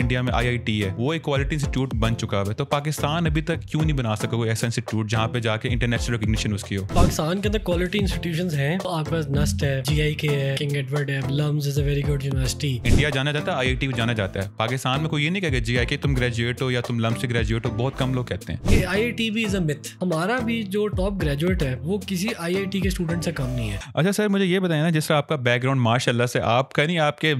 India में IIT है वो एक क्वालिटी इंस्टीट्यूट बन चुका है तो पाकिस्तान अभी तक क्यों नहीं बना सका कोई ऐसा इंस्टीट्यूट जहाँ पे जाके इंटरनेशनल रिकॉग्निशन उसकी हो पाकिस्तान के अंदर क्वालिटी इंस्टीट्यूशंस हैं तो आपके पास नस्ट है जी के है किंग एडवर्ड है LUMS is a very good university India जाना जाता है आई आई जाना जाता है पाकिस्तान में कोई ये नहीं कहेगा जी आई के तुम ग्रेजुएट हो या तुम लम्स से ग्रेजुएट हो बहुत कम लोग कहते हैं आई भी इज अ मिथ हमारा भी जो टॉप ग्रेजुएट है वो किसी आई के स्टूडेंट से कम नहीं है अच्छा सर मुझे ये बताया ना जिस आपका बैकग्राउंड माशाला से आपका नहीं आपके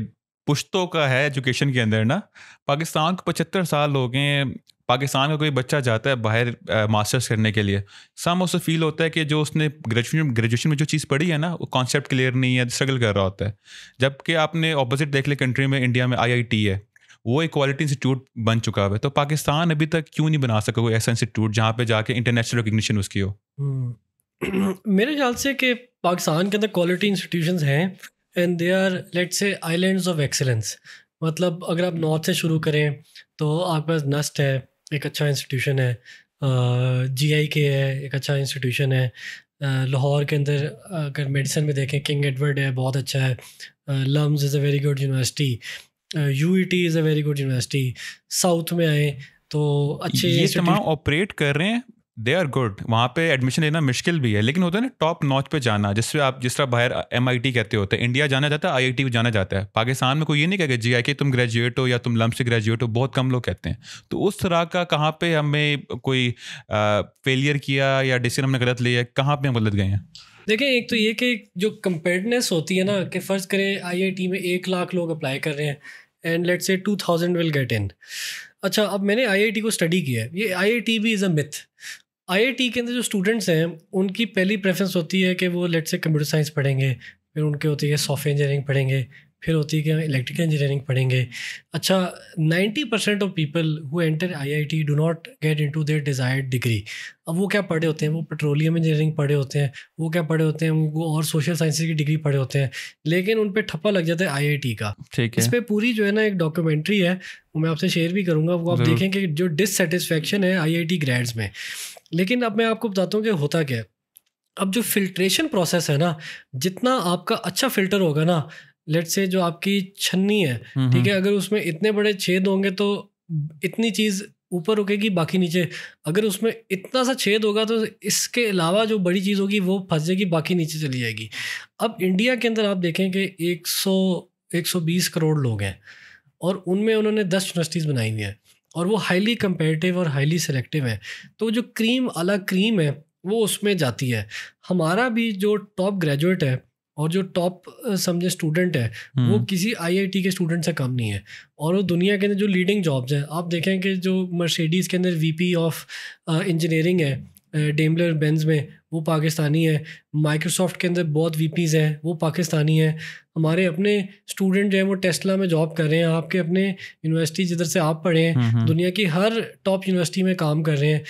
पुश्तों का है एजुकेशन के अंदर ना पाकिस्तान को पचहत्तर साल हो गए पाकिस्तान का कोई बच्चा जाता है बाहर मास्टर्स करने के लिए सम उसे फील होता है कि जो उसने ग्रेजुएशन ग्रेजुएशन में जो चीज़ पढ़ी है ना वो कॉन्सेप्ट क्लियर नहीं है स्ट्रगल कर रहा होता है जबकि आपने ऑपोजिट देख ले कंट्री में इंडिया में आईआईटी है वो एक क्वालिटी इंस्टीट्यूट बन चुका है तो पाकिस्तान अभी तक क्यों नहीं बना सका कोई ऐसा इंस्टीट्यूट जहाँ पे जाके इंटरनेशनल रिकग्निशन उसकी हो हम्म। मेरे ख्याल से कि पाकिस्तान के अंदर क्वालिटी इंस्टीट्यूशन हैं and they are let's say islands of excellence मतलब अगर आप नॉर्थ से शुरू करें तो आपके पास नस्ट है एक अच्छा इंस्टीट्यूशन है जी आई के है एक अच्छा इंस्टीट्यूशन है लाहौर के अंदर अगर मेडिसिन में देखें किंग एडवर्ड है बहुत अच्छा है LUMS is a very good university U E T is a very good university south में आए तो अच्छे ये तमाम ऑपरेट कर रहे हैं दे आर गुड वहाँ पे एडमिशन लेना मुश्किल भी है लेकिन होता है ना टॉप नॉच पे जाना जिससे आप जिस तरह बाहर एम आई टी कहते होते हैं इंडिया जाना जाता है आई आई टी जाना जाता है पाकिस्तान में कोई ये नहीं कहेगा जी आई के तुम ग्रेजुएट हो या तुम लम्ब से ग्रेजुएट हो बहुत कम लोग कहते हैं तो उस तरह का कहाँ पे हमें कोई फेलियर किया या डिसीजन हमने गलत लिया कहाँ पर हम गलत गए हैं देखें एक तो ये कि जो कंपेयर्डनेस होती है ना कि फ़र्ज़ करें आई आई टी में एक लाख लोग अप्लाई कर रहे हैं and let's say two thousand will get in अच्छा अब मैंने टी को स्टडी किया है ये टी भी इज़ अ मिथ आईआईटी के अंदर जो स्टूडेंट्स हैं उनकी पहली प्रेफरेंस होती है कि वो लेट से कंप्यूटर साइंस पढ़ेंगे फिर उनके होती है सॉफ्टवेयर इंजीनियरिंग पढ़ेंगे फिर होती है कि इलेक्ट्रिकल इंजीनियरिंग पढ़ेंगे अच्छा 90 percent of people who enter IIT do not get into their desired degree अब वो क्या पढ़े होते हैं वो पेट्रोलियम इंजीनियरिंग पढ़े होते हैं वो क्या पढ़े होते हैं वो और सोशल साइंस की डिग्री पढ़े होते हैं लेकिन उन पर ठप्पा लग जाता है आई का ठीक है इस पर पूरी जो है ना एक डॉक्यूमेंट्री है वो मैं आपसे शेयर भी करूँगा वो आप देखें कि जो डिससेटिस्फेक्शन है आई ग्रेड्स में लेकिन अब मैं आपको बताता हूँ कि होता क्या है अब जो फिल्ट्रेशन प्रोसेस है ना जितना आपका अच्छा फिल्टर होगा ना लेट से जो आपकी छन्नी है हम्म, ठीक है हम्म। अगर उसमें इतने बड़े छेद होंगे तो इतनी चीज़ ऊपर रुकेगी बाकी नीचे अगर उसमें इतना सा छेद होगा तो इसके अलावा जो बड़ी चीज़ होगी वो फंस जाएगी बाकी नीचे चली जाएगी अब इंडिया के अंदर आप देखें कि 100 120 करोड़ लोग हैं और उनमें उन्होंने 10 यूनिवर्सिटीज़ बनाई हुई हैं और वो हाईली कंपेटिव और हाईली सेलेक्टिव है तो जो क्रीम अलग क्रीम है वो उसमें जाती है हमारा भी जो टॉप ग्रेजुएट है और जो टॉप समझे स्टूडेंट है वो हम्म। किसी आईआईटी के स्टूडेंट से कम नहीं है और वो दुनिया के अंदर जो लीडिंग जॉब्स हैं आप देखें कि जो मर्सिडीज़ के अंदर वीपी ऑफ इंजीनियरिंग है डेमलर बेंज में वो पाकिस्तानी है माइक्रोसॉफ्ट के अंदर बहुत पीज हैं वो पाकिस्तानी हैं हमारे अपने स्टूडेंट जो हैं वो टेस्ला में जॉब कर रहे हैं आपके अपने यूनिवर्सिटी जिधर से आप पढ़े हैं हम्म, हम्म। दुनिया की हर टॉप यूनिवर्सिटी में काम कर रहे हैं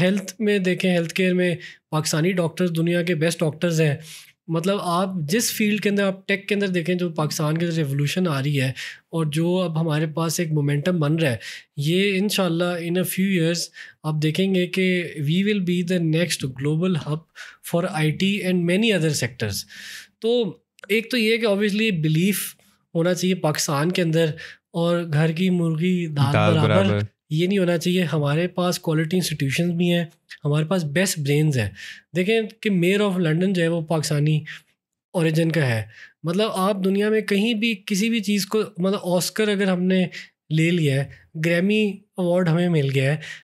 हेल्थ में देखें हेल्थ केयर में पाकिस्तानी डॉक्टर्स दुनिया के बेस्ट डॉक्टर्स हैं मतलब आप जिस फील्ड के अंदर आप टेक के अंदर देखें जो पाकिस्तान के अंदर रेवोल्यूशन आ रही है और जो अब हमारे पास एक मोमेंटम बन रहा है ये इन इन अ फ्यू ईयर्स आप देखेंगे कि we will be the next global hub for IT and many other sectors तो एक तो ये है कि ऑब्वियसली बिलीफ होना चाहिए पाकिस्तान के अंदर और घर की मुर्गी दाल बराबर ये नहीं होना चाहिए हमारे पास क्वालिटी इंस्टीट्यूशन भी हैं हमारे पास बेस्ट ब्रेन्स हैं देखें कि मेयर ऑफ लंडन जो है वो पाकिस्तानी औरिजन का है मतलब आप दुनिया में कहीं भी किसी भी चीज़ को मतलब ऑस्कर अगर हमने ले लिया है ग्रैमी अवार्ड हमें मिल गया है